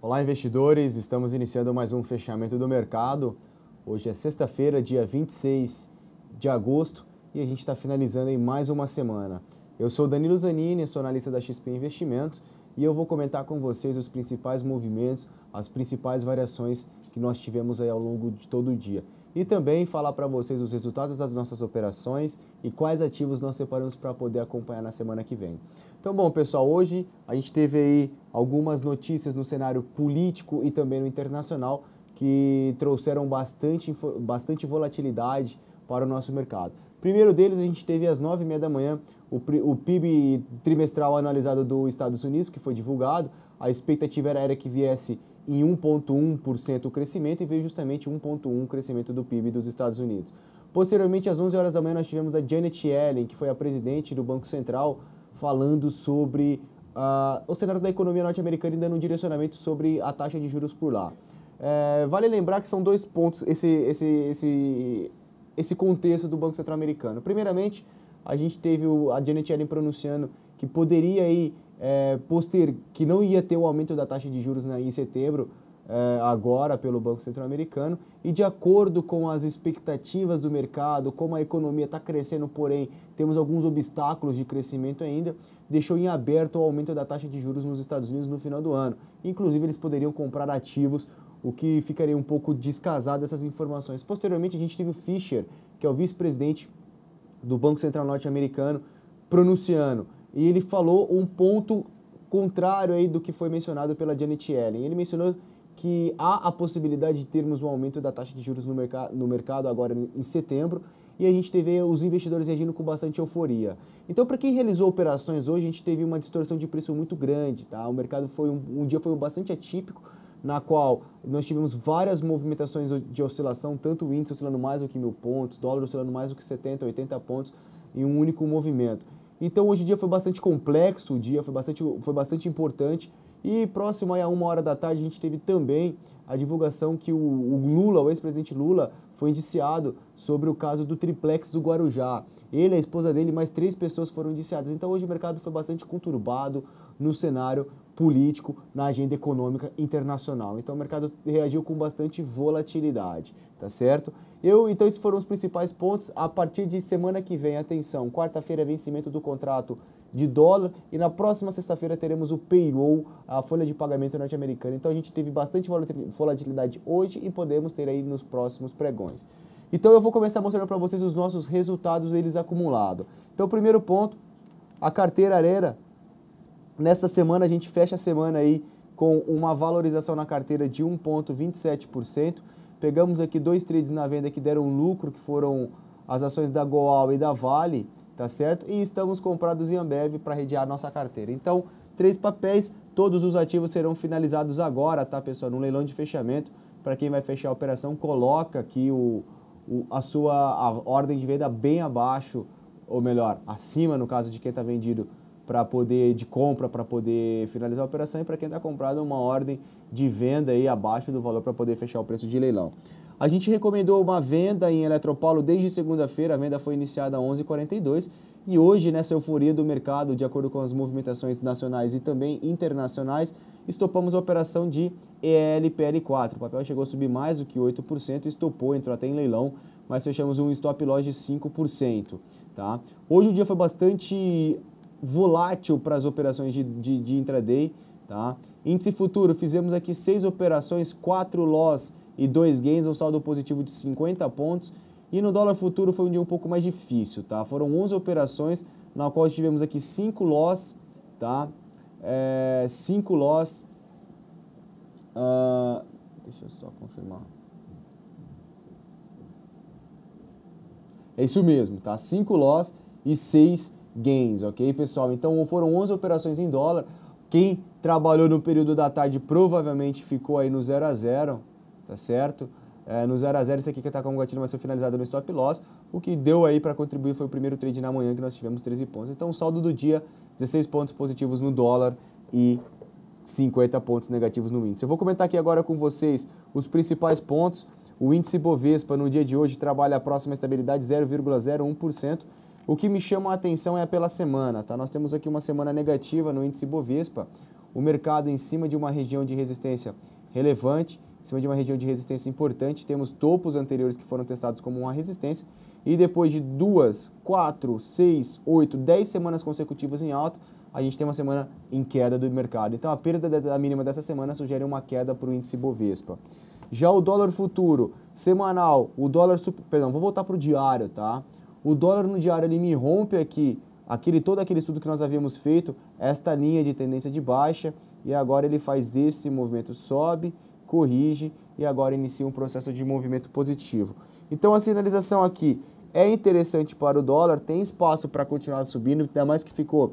Olá, investidores! Estamos iniciando mais um fechamento do mercado. Hoje é sexta-feira, dia 26 de agosto, e a gente está finalizando em mais uma semana. Eu sou Danilo Zanini, sou analista da XP Investimentos, e eu vou comentar com vocês os principais movimentos, as principais variações que nós tivemos aí ao longo de todo o dia e também falar para vocês os resultados das nossas operações e quais ativos nós separamos para poder acompanhar na semana que vem. Então, bom, pessoal, hoje a gente teve aí algumas notícias no cenário político e também no internacional que trouxeram bastante, bastante volatilidade para o nosso mercado. Primeiro deles, a gente teve às 9h30 da manhã o, o PIB trimestral analisado dos Estados Unidos, que foi divulgado. A expectativa era, era que viesse em 1,1% o crescimento e veio justamente 1,1% o crescimento do PIB dos Estados Unidos. Posteriormente, às 11 horas da manhã, nós tivemos a Janet Yellen, que foi a presidente do Banco Central, falando sobre uh, o cenário da economia norte-americana e dando um direcionamento sobre a taxa de juros por lá. É, vale lembrar que são dois pontos esse, esse, esse, esse contexto do Banco Central americano. Primeiramente, a gente teve o, a Janet Yellen pronunciando que poderia aí é, poster, que não ia ter o aumento da taxa de juros né, em setembro, é, agora pelo Banco Central Americano, e de acordo com as expectativas do mercado, como a economia está crescendo, porém temos alguns obstáculos de crescimento ainda, deixou em aberto o aumento da taxa de juros nos Estados Unidos no final do ano. Inclusive, eles poderiam comprar ativos o que ficaria um pouco descasado essas informações. Posteriormente, a gente teve o Fischer, que é o vice-presidente do Banco Central Norte-Americano, pronunciando e ele falou um ponto contrário aí do que foi mencionado pela Janet Yellen. Ele mencionou que há a possibilidade de termos um aumento da taxa de juros no, merc no mercado agora em setembro e a gente teve os investidores reagindo com bastante euforia. Então, para quem realizou operações hoje, a gente teve uma distorção de preço muito grande, tá? O mercado foi um, um dia foi bastante atípico, na qual nós tivemos várias movimentações de oscilação, tanto o índice oscilando mais do que mil pontos, dólar oscilando mais do que 70, 80 pontos em um único movimento. Então hoje o dia foi bastante complexo o dia, foi bastante, foi bastante importante. E próximo a uma hora da tarde a gente teve também a divulgação que o, o Lula, o ex-presidente Lula, foi indiciado sobre o caso do triplex do Guarujá. Ele, a esposa dele, mais três pessoas foram indiciadas. Então hoje o mercado foi bastante conturbado no cenário político na agenda econômica internacional. Então o mercado reagiu com bastante volatilidade, tá certo? Eu, então esses foram os principais pontos. A partir de semana que vem, atenção, quarta-feira vencimento do contrato de dólar e na próxima sexta-feira teremos o payroll, a folha de pagamento norte-americana. Então a gente teve bastante volatilidade hoje e podemos ter aí nos próximos pregões. Então eu vou começar mostrando para vocês os nossos resultados eles acumulados. Então primeiro ponto, a carteira Arena Nesta semana, a gente fecha a semana aí com uma valorização na carteira de 1,27%. Pegamos aqui dois trades na venda que deram lucro, que foram as ações da Goal e da Vale, tá certo? E estamos comprados em Ambev para redear nossa carteira. Então, três papéis, todos os ativos serão finalizados agora, tá, pessoal? No leilão de fechamento, para quem vai fechar a operação, coloca aqui o, o a sua a ordem de venda bem abaixo, ou melhor, acima, no caso de quem está vendido, para poder de compra para poder finalizar a operação e para quem está comprado uma ordem de venda aí abaixo do valor para poder fechar o preço de leilão. A gente recomendou uma venda em Eletropaulo desde segunda-feira, a venda foi iniciada às 11h42 e hoje, nessa euforia do mercado, de acordo com as movimentações nacionais e também internacionais, estopamos a operação de ELPL4. O papel chegou a subir mais do que 8%, estopou, entrou até em leilão, mas fechamos um stop loss de 5%. Tá? Hoje o dia foi bastante volátil para as operações de, de, de intraday. Tá? Índice futuro, fizemos aqui seis operações, quatro loss e dois gains, um saldo positivo de 50 pontos. E no dólar futuro foi um dia um pouco mais difícil, tá? Foram 11 operações, na qual tivemos aqui cinco loss, tá? 5 é, loss. Uh, deixa eu só confirmar. É isso mesmo, tá? 5 loss e 6 gains, ok, pessoal? Então foram 11 operações em dólar. Quem trabalhou no período da tarde provavelmente ficou aí no 0 a 0, tá certo? É, no 0 a 0 isso aqui que está com o gatilho foi finalizado no stop loss. O que deu aí para contribuir foi o primeiro trade na manhã que nós tivemos 13 pontos. Então o saldo do dia, 16 pontos positivos no dólar e 50 pontos negativos no índice. Eu vou comentar aqui agora com vocês os principais pontos. O índice Bovespa no dia de hoje trabalha a próxima estabilidade 0,01%. O que me chama a atenção é pela semana, tá? Nós temos aqui uma semana negativa no índice Bovespa, o mercado em cima de uma região de resistência relevante, em cima de uma região de resistência importante, temos topos anteriores que foram testados como uma resistência, e depois de duas, quatro, seis, oito, dez semanas consecutivas em alta, a gente tem uma semana em queda do mercado. Então a perda da mínima dessa semana sugere uma queda para o índice Bovespa. Já o dólar futuro semanal, o dólar, super, perdão, vou voltar para o diário, tá? O dólar no diário ele me rompe aqui, é aquele todo aquele estudo que nós havíamos feito, esta linha de tendência de baixa, e agora ele faz esse movimento, sobe, corrige e agora inicia um processo de movimento positivo. Então a sinalização aqui é interessante para o dólar, tem espaço para continuar subindo, ainda mais que ficou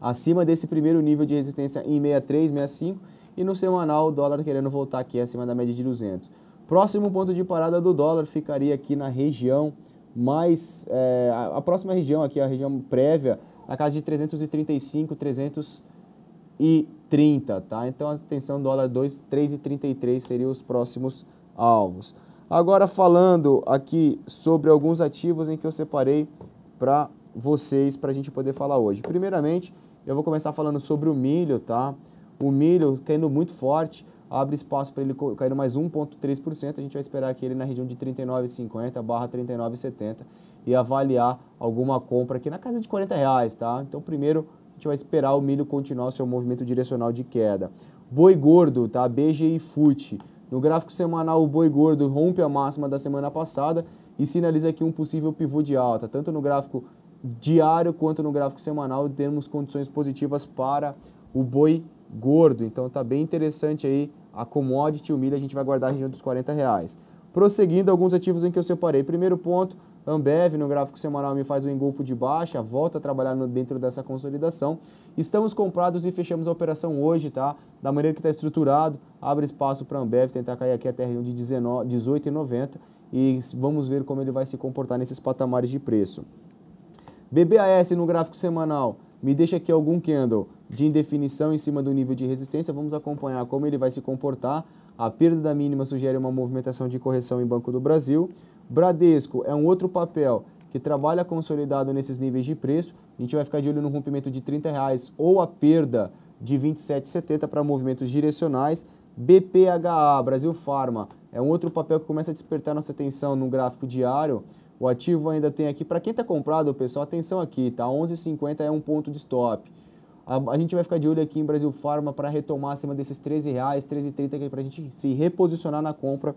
acima desse primeiro nível de resistência em 63, 65 e no semanal o dólar querendo voltar aqui acima da média de 200. Próximo ponto de parada do dólar ficaria aqui na região mas é, a, próxima região aqui, a região prévia, na casa de 335, 330, tá? Então, atenção, dólar 2, 3,33 seriam os próximos alvos. Agora, falando aqui sobre alguns ativos em que eu separei para vocês, para a gente poder falar hoje. Primeiramente, eu vou começar falando sobre o milho, tá? O milho caindo muito forte, abre espaço para ele cair mais 1,3%. A gente vai esperar aqui ele na região de 39,50 barra 39,70 e avaliar alguma compra aqui na casa de 40 reais, tá? Então, primeiro, a gente vai esperar o milho continuar o seu movimento direcional de queda. Boi gordo, tá? BGI FUT. No gráfico semanal, o boi gordo rompe a máxima da semana passada e sinaliza aqui um possível pivô de alta, tanto no gráfico diário quanto no gráfico semanal, temos condições positivas para o boi gordo. Então tá bem interessante aí a commodity, o milho, a gente vai guardar a região dos 40 reais. Prosseguindo, alguns ativos em que eu separei. Primeiro ponto, Ambev, no gráfico semanal, me faz um engolfo de baixa, volta a trabalhar no, dentro dessa consolidação. Estamos comprados e fechamos a operação hoje, tá? Da maneira que está estruturado, abre espaço para Ambev tentar cair aqui até R1 de 18,90 e vamos ver como ele vai se comportar nesses patamares de preço. BBAS no gráfico semanal me deixa aqui algum candle de indefinição em cima do nível de resistência. Vamos acompanhar como ele vai se comportar. A perda da mínima sugere uma movimentação de correção em Banco do Brasil. Bradesco é um outro papel que trabalha consolidado nesses níveis de preço. A gente vai ficar de olho no rompimento de R$ reais ou a perda de 27,70 para movimentos direcionais. BPHA, Brasil Pharma, é um outro papel que começa a despertar nossa atenção no gráfico diário. O ativo ainda tem aqui, para quem está comprado, pessoal, atenção aqui, tá? 11,50 é um ponto de stop. A, a, gente vai ficar de olho aqui em Brasil Pharma para retomar acima desses 13 reais, 13,30 aqui para a gente se reposicionar na compra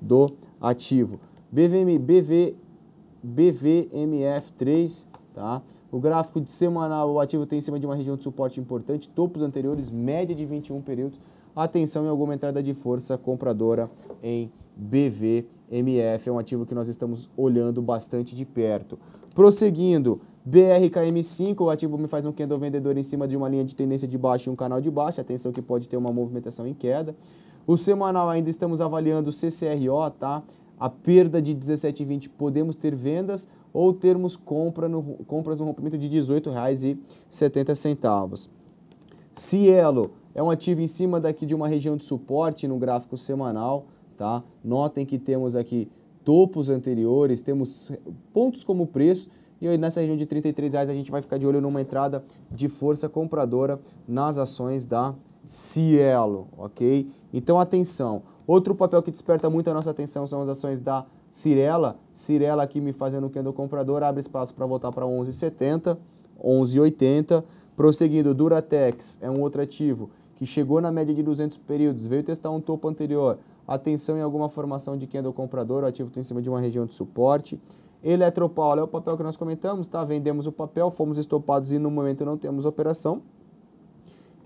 do ativo. BVM, BV, BVMF3, tá? O gráfico de semanal, o ativo tem em cima de uma região de suporte importante, topos anteriores, média de 21 períodos atenção em alguma entrada de força compradora em BVMF. É um ativo que nós estamos olhando bastante de perto. Prosseguindo, BRKM5, o ativo me faz um candle vendedor em cima de uma linha de tendência de baixo e um canal de baixo. Atenção que pode ter uma movimentação em queda. O semanal ainda estamos avaliando o CCRO, tá? A perda de 17,20 podemos ter vendas ou termos compra no, compras no rompimento de R$18,70. Cielo, é um ativo em cima daqui de uma região de suporte no gráfico semanal, tá? Notem que temos aqui topos anteriores, temos pontos como preço, e aí nessa região de R$ reais a gente vai ficar de olho numa entrada de força compradora nas ações da Cielo, ok? Então atenção. Outro papel que desperta muito a nossa atenção são as ações da Cirela. Cirela aqui me fazendo que candle comprador, abre espaço para voltar para 11,70, 11,80. Prosseguindo, Duratex é um outro ativo que chegou na média de 200 períodos, veio testar um topo anterior, atenção em alguma formação de do comprador, o ativo está em cima de uma região de suporte. Eletropaula é o papel que nós comentamos, tá? Vendemos o papel, fomos estopados e no momento não temos operação.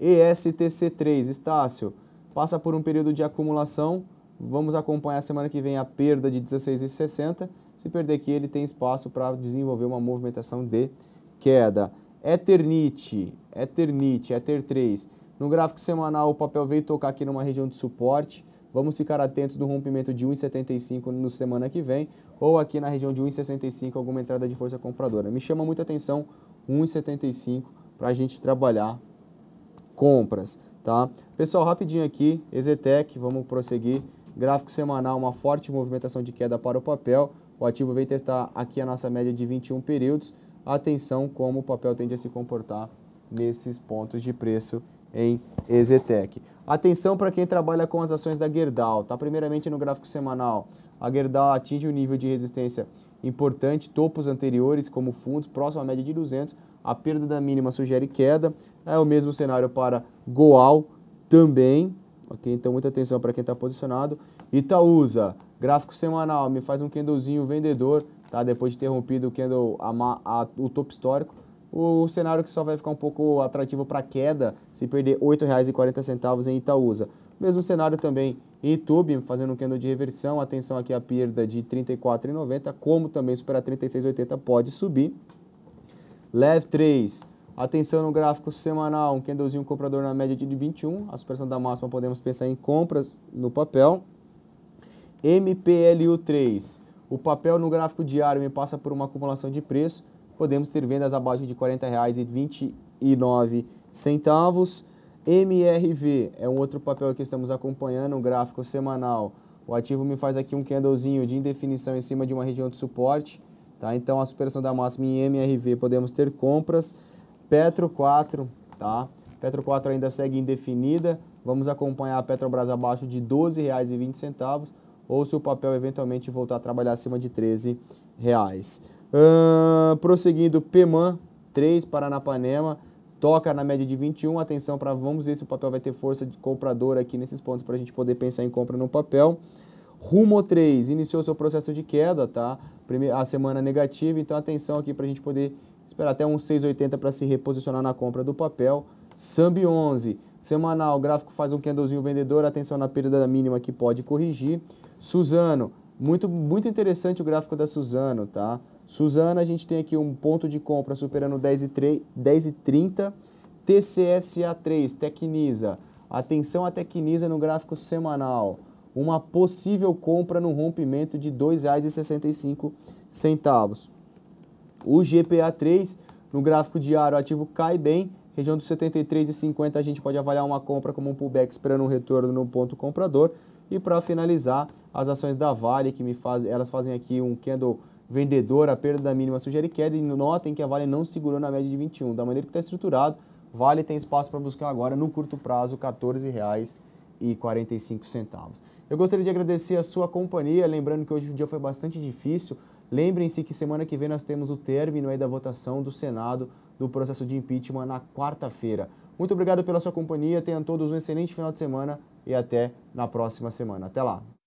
ESTC3, Estácio, passa por um período de acumulação. Vamos acompanhar semana que vem a perda de 16,60. Se perder aqui, ele tem espaço para desenvolver uma movimentação de queda. Eternite, Eternite, Ether3 no gráfico semanal, o papel veio tocar aqui numa região de suporte. Vamos ficar atentos do rompimento de 1,75 no semana que vem ou aqui na região de 1,65 alguma entrada de força compradora. Me chama muita atenção 1,75 para a gente trabalhar compras, tá? Pessoal, rapidinho aqui, Ezetec, vamos prosseguir. Gráfico semanal, uma forte movimentação de queda para o papel. O ativo veio testar aqui a nossa média de 21 períodos. Atenção como o papel tende a se comportar nesses pontos de preço em Exetec. Atenção para quem trabalha com as ações da Gerdau, tá? Primeiramente no gráfico semanal, a Gerdau atinge um nível de resistência importante, topos anteriores como fundos, próximo à média de 200, a perda da mínima sugere queda, é o mesmo cenário para Goal também, ok? Então muita atenção para quem está posicionado. Itaúsa, gráfico semanal, me faz um candlezinho vendedor, tá? Depois de ter rompido o candle, a, a, o topo histórico, o cenário que só vai ficar um pouco atrativo para queda se perder R$ 8,40 em Itaúsa. Mesmo cenário também em YouTube, fazendo um candle de reversão, atenção aqui a perda de R$ 34,90, como também superar R$ 36,80 pode subir. Lev 3, atenção no gráfico semanal, um candlezinho comprador na média de 21, a superação da máxima podemos pensar em compras no papel. MPLU3, o papel no gráfico diário me passa por uma acumulação de preço, podemos ter vendas abaixo de R$ 40,29. MRV é um outro papel que estamos acompanhando, um gráfico semanal. O ativo me faz aqui um candlezinho de indefinição em cima de uma região de suporte. Tá? Então, a superação da máxima em MRV podemos ter compras. Petro 4, tá? Petro 4 ainda segue indefinida. Vamos acompanhar a Petrobras abaixo de R$ 12,20 ou se o papel eventualmente voltar a trabalhar acima de R$ 13. Reais. Uh, prosseguindo, Peman 3, Paranapanema, toca na média de 21. Atenção para vamos ver se o papel vai ter força de comprador aqui nesses pontos para a gente poder pensar em compra no papel. Rumo 3 iniciou seu processo de queda, tá? Primeira, a semana negativa, então atenção aqui para a gente poder esperar até um 6,80 para se reposicionar na compra do papel. Sambi 11, semanal, o gráfico faz um candlezinho vendedor, atenção na perda mínima que pode corrigir. Suzano, muito, muito interessante o gráfico da Suzano, tá? Suzana, a gente tem aqui um ponto de compra superando 10,30. 10 TCSA3, Tecnisa. Atenção à Tecnisa no gráfico semanal. Uma possível compra no rompimento de R$ 2,65. O GPA3, no gráfico diário, o ativo cai bem. Região dos 73,50 a gente pode avaliar uma compra como um pullback esperando um retorno no ponto comprador. E para finalizar, as ações da Vale, que me faz, elas fazem aqui um candle vendedor, a perda da mínima sugere queda e notem que a Vale não segurou na média de 21. Da maneira que está estruturado, Vale tem espaço para buscar agora, no curto prazo, R$ 14,45. Eu gostaria de agradecer a sua companhia, lembrando que hoje o dia foi bastante difícil. Lembrem-se que semana que vem nós temos o término aí da votação do Senado do processo de impeachment na quarta-feira. Muito obrigado pela sua companhia, tenham todos um excelente final de semana e até na próxima semana. Até lá!